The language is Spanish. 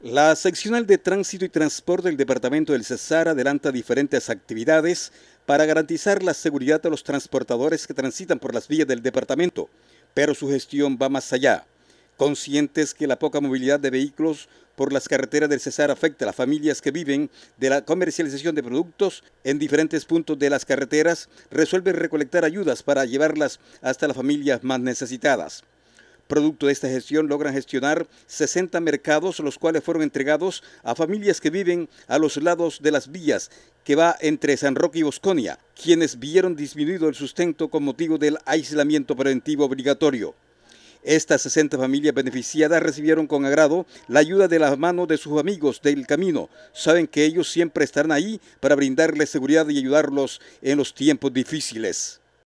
La seccional de tránsito y transporte del Departamento del Cesar adelanta diferentes actividades para garantizar la seguridad a los transportadores que transitan por las vías del departamento, pero su gestión va más allá. Conscientes que la poca movilidad de vehículos por las carreteras del Cesar afecta a las familias que viven de la comercialización de productos en diferentes puntos de las carreteras, resuelven recolectar ayudas para llevarlas hasta las familias más necesitadas. Producto de esta gestión logran gestionar 60 mercados, los cuales fueron entregados a familias que viven a los lados de las vías que va entre San Roque y Bosconia, quienes vieron disminuido el sustento con motivo del aislamiento preventivo obligatorio. Estas 60 familias beneficiadas recibieron con agrado la ayuda de las manos de sus amigos del camino. Saben que ellos siempre estarán ahí para brindarles seguridad y ayudarlos en los tiempos difíciles.